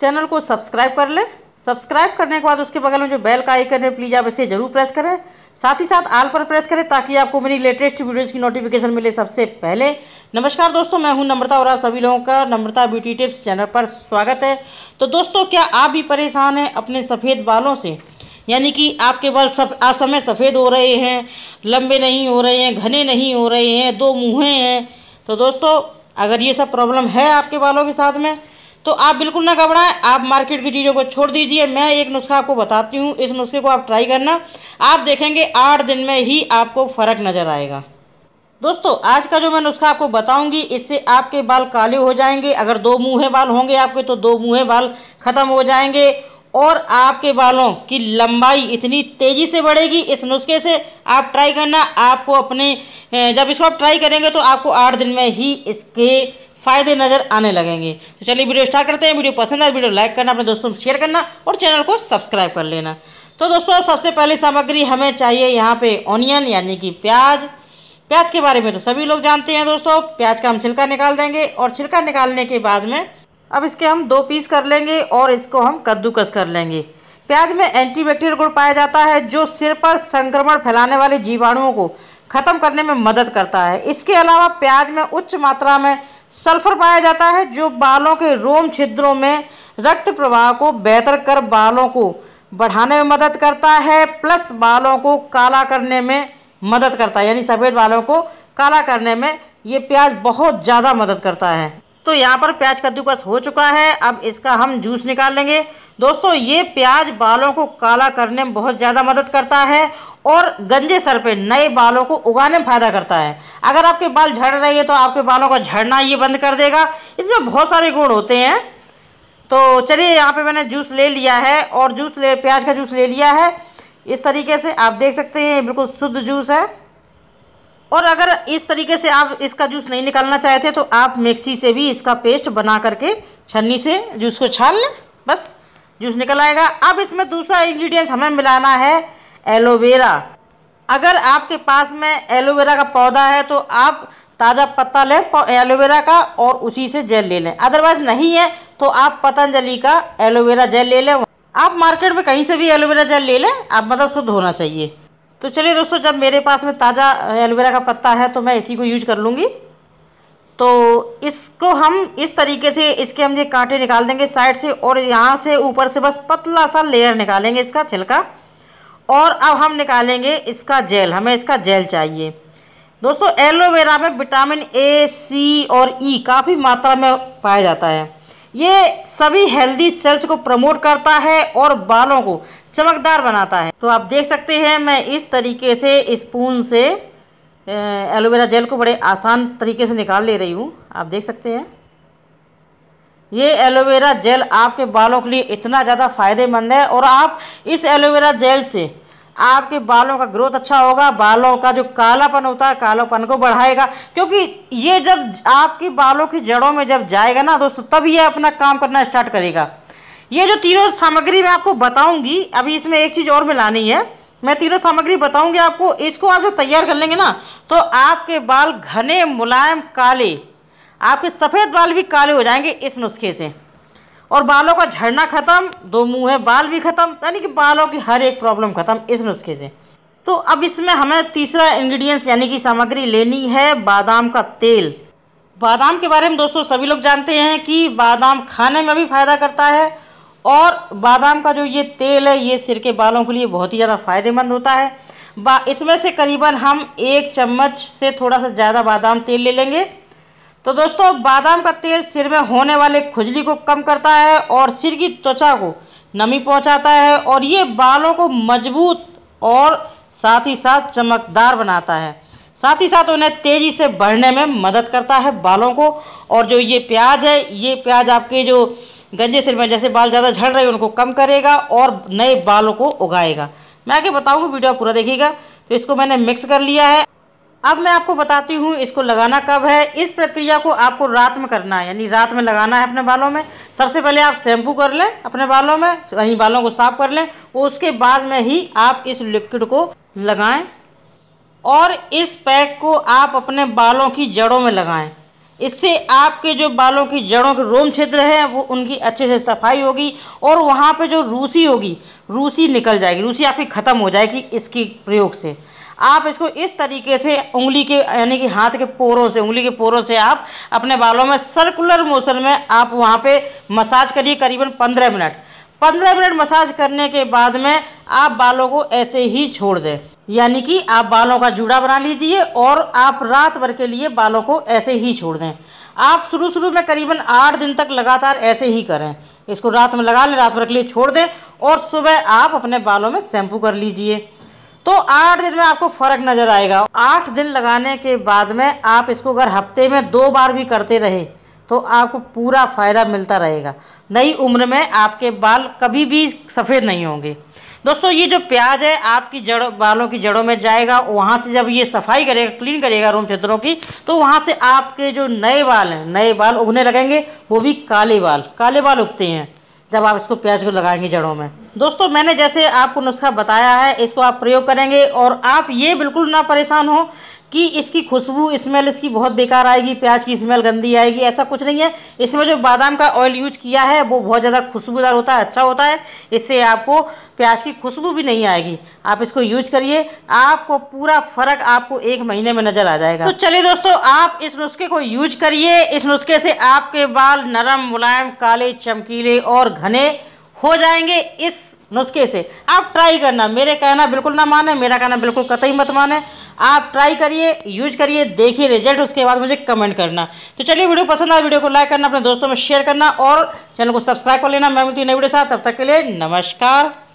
channel को subscribe कर लें सब्सक्राइब करने के बाद उसके बगल में जो बेल का आइकन है प्लीज़ आप इसे जरूर प्रेस करें साथ ही साथ आल पर प्रेस करें ताकि आपको मेरी लेटेस्ट वीडियोज़ की नोटिफिकेशन मिले सबसे पहले नमस्कार दोस्तों मैं हूं नम्रता और आप सभी लोगों का नम्रता ब्यूटी टिप्स चैनल पर स्वागत है तो दोस्तों क्या आप भी परेशान हैं अपने सफ़ेद बालों से यानी कि आपके बाल सब असमय सफ़ेद हो रहे हैं लंबे नहीं हो रहे हैं घने नहीं हो रहे हैं दो मुँहें हैं तो दोस्तों अगर ये सब प्रॉब्लम है आपके बालों के साथ में तो आप बिल्कुल ना घबराएं आप मार्केट की चीज़ों को छोड़ दीजिए मैं एक नुस्खा आपको बताती हूँ इस नुस्खे को आप ट्राई करना आप देखेंगे आठ दिन में ही आपको फ़र्क नज़र आएगा दोस्तों आज का जो मैं नुस्खा आपको बताऊंगी इससे आपके बाल काले हो जाएंगे अगर दो मुँहे बाल होंगे आपके तो दो मुँहे बाल ख़त्म हो जाएंगे और आपके बालों की लंबाई इतनी तेज़ी से बढ़ेगी इस नुस्खे से आप ट्राई करना आपको अपने जब इसको आप ट्राई करेंगे तो आपको आठ दिन में ही इसके फायदे नजर आने लगेंगे तो चलिए वीडियो स्टार्ट करते हैं वीडियो पसंद आए तो वीडियो लाइक करना अपने दोस्तों में शेयर करना और चैनल को सब्सक्राइब कर लेना तो दोस्तों सबसे पहली सामग्री हमें चाहिए यहाँ पे ऑनियन यानी कि प्याज प्याज के बारे में तो सभी लोग जानते हैं दोस्तों प्याज का हम छिलका निकाल देंगे और छिलका निकालने के बाद में अब इसके हम दो पीस कर लेंगे और इसको हम कद्दूकस कर लेंगे प्याज में एंटीबैक्टीरियल गुण पाया जाता है जो सिर पर संक्रमण फैलाने वाले जीवाणुओं को खत्म करने में मदद करता है इसके अलावा प्याज में उच्च मात्रा में सल्फर पाया जाता है जो बालों के रोम छिद्रों में रक्त प्रवाह को बेहतर कर बालों को बढ़ाने में मदद करता है प्लस बालों को काला करने में मदद करता है यानी सफ़ेद बालों को काला करने में ये प्याज बहुत ज़्यादा मदद करता है तो यहाँ पर प्याज कद्दूकस हो चुका है अब इसका हम जूस निकाल लेंगे दोस्तों ये प्याज बालों को काला करने में बहुत ज़्यादा मदद करता है और गंजे सर पे नए बालों को उगाने में फ़ायदा करता है अगर आपके बाल झड़ रहे हैं तो आपके बालों का झड़ना ये बंद कर देगा इसमें बहुत सारे गुण होते हैं तो चलिए यहाँ पे मैंने जूस ले लिया है और जूस ले प्याज का जूस ले लिया है इस तरीके से आप देख सकते हैं बिल्कुल शुद्ध जूस है और अगर इस तरीके से आप इसका जूस नहीं निकालना चाहते तो आप मिक्सी से भी इसका पेस्ट बना करके छन्नी से जूस को छान लें बस जूस निकल आएगा अब इसमें दूसरा इंग्रेडिएंट्स हमें मिलाना है एलोवेरा अगर आपके पास में एलोवेरा का पौधा है तो आप ताज़ा पत्ता लें एलोवेरा का और उसी से जेल ले लें अदरवाइज़ नहीं है तो आप पतंजलि का एलोवेरा जेल ले लें आप मार्केट में कहीं से भी एलोवेरा जेल ले लें आप मतलब शुद्ध होना चाहिए तो चलिए दोस्तों जब मेरे पास में ताज़ा एलोवेरा का पत्ता है तो मैं इसी को यूज कर लूँगी तो इसको हम इस तरीके से इसके हम ये कांटे निकाल देंगे साइड से और यहाँ से ऊपर से बस पतला सा लेयर निकालेंगे इसका छिलका और अब हम निकालेंगे इसका जेल हमें इसका जेल चाहिए दोस्तों एलोवेरा में विटामिन ए सी और ई e काफ़ी मात्रा में पाया जाता है ये सभी हेल्दी सेल्स को प्रमोट करता है और बालों को चमकदार बनाता है तो आप देख सकते हैं मैं इस तरीके से स्पून से एलोवेरा जेल को बड़े आसान तरीके से निकाल ले रही हूँ आप देख सकते हैं ये एलोवेरा जेल आपके बालों के लिए इतना ज़्यादा फायदेमंद है और आप इस एलोवेरा जेल से आपके बालों का ग्रोथ अच्छा होगा बालों का जो कालापन होता है कालापन को बढ़ाएगा क्योंकि ये जब आपके बालों की जड़ों में जब जाएगा ना दोस्तों तब ये अपना काम करना स्टार्ट करेगा ये जो तीनों सामग्री मैं आपको बताऊंगी अभी इसमें एक चीज़ और मिलानी है मैं तीनों सामग्री बताऊंगी आपको इसको आप जो तैयार कर लेंगे ना तो आपके बाल घने मुलायम काले आपके सफ़ेद बाल भी काले हो जाएंगे इस नुस्खे से और बालों का झड़ना ख़त्म दो मुंह है बाल भी ख़त्म यानी कि बालों की हर एक प्रॉब्लम ख़त्म इस नुस्खे से तो अब इसमें हमें तीसरा इंग्रेडिएंट्स यानी कि सामग्री लेनी है बादाम का तेल बादाम के बारे में दोस्तों सभी लोग जानते हैं कि बादाम खाने में भी फ़ायदा करता है और बादाम का जो ये तेल है ये सिर के बालों के लिए बहुत ही ज़्यादा फायदेमंद होता है बा इसमें से करीबन हम एक चम्मच से थोड़ा सा ज़्यादा बादाम तेल ले लेंगे तो दोस्तों बादाम का तेल सिर में होने वाले खुजली को कम करता है और सिर की त्वचा को नमी पहुंचाता है और ये बालों को मजबूत और साथ ही साथ चमकदार बनाता है साथ ही साथ उन्हें तेज़ी से बढ़ने में मदद करता है बालों को और जो ये प्याज है ये प्याज आपके जो गंजे सिर में जैसे बाल ज़्यादा झड़ रहे हैं उनको कम करेगा और नए बालों को उगाएगा मैं आगे बताऊँगी वीडियो पूरा देखिएगा तो इसको मैंने मिक्स कर लिया है अब मैं आपको बताती हूँ इसको लगाना कब है इस प्रक्रिया को आपको रात में करना है यानी रात में लगाना है अपने बालों में सबसे पहले आप शैम्पू कर लें अपने बालों में यानी बालों को साफ कर लें उसके बाद में ही आप इस लिक्विड को लगाएं और इस पैक को आप अपने बालों की जड़ों में लगाएं इससे आपके जो बालों की जड़ों के रोम क्षेत्र है वो उनकी अच्छे से सफाई होगी और वहाँ पे जो रूसी होगी रूसी निकल जाएगी रूसी आपकी ख़त्म हो जाएगी इसकी प्रयोग से आप इसको इस तरीके से उंगली के यानी कि हाथ के पोरों से उंगली के पोरों से आप अपने बालों में सर्कुलर मोशन में आप वहाँ पर मसाज करिए करीबन पंद्रह मिनट पंद्रह मिनट मसाज करने के बाद में आप बालों को ऐसे ही छोड़ दें यानी कि आप बालों का जूड़ा बना लीजिए और आप रात भर के लिए बालों को ऐसे ही छोड़ दें आप शुरू शुरू में करीबन आठ दिन तक लगातार ऐसे ही करें इसको रात में लगा लें रात भर के लिए छोड़ दें और सुबह आप अपने बालों में शैम्पू कर लीजिए तो आठ दिन में आपको फर्क नजर आएगा आठ दिन लगाने के बाद में आप इसको अगर हफ्ते में दो बार भी करते रहे तो आपको पूरा फ़ायदा मिलता रहेगा नई उम्र में आपके बाल कभी भी सफ़ेद नहीं होंगे दोस्तों ये जो प्याज है आपकी जड़ों बालों की जड़ों में जाएगा वहाँ से जब ये सफाई करेगा क्लीन करेगा रूम क्षेत्रों की तो वहाँ से आपके जो नए बाल हैं नए बाल उगने लगेंगे वो भी काले बाल काले बाल उगते हैं जब आप इसको प्याज को लगाएंगे जड़ों में दोस्तों मैंने जैसे आपको नुस्खा बताया है इसको आप प्रयोग करेंगे और आप ये बिल्कुल ना परेशान हो कि इसकी खुशबू स्मेल इसकी बहुत बेकार आएगी प्याज की स्मेल गंदी आएगी ऐसा कुछ नहीं है इसमें जो बादाम का ऑयल यूज किया है वो बहुत ज़्यादा खुशबूदार होता है अच्छा होता है इससे आपको प्याज की खुशबू भी नहीं आएगी आप इसको यूज करिए आपको पूरा फ़र्क आपको एक महीने में नज़र आ जाएगा तो चलिए दोस्तों आप इस नुस्खे को यूज करिए इस नुस्खे से आपके बाल नरम मुलायम काले चमकीले और घने हो जाएंगे इस नुस्खे से आप ट्राई करना मेरे कहना बिल्कुल ना माने मेरा कहना बिल्कुल कतई मत माने आप ट्राई करिए यूज करिए देखिए रिजल्ट उसके बाद मुझे कमेंट करना तो चलिए वीडियो पसंद आए वीडियो को लाइक करना अपने दोस्तों में शेयर करना और चैनल को सब्सक्राइब कर लेना मैं मिलती हूँ नई वीडियो साथ तब तक के लिए नमस्कार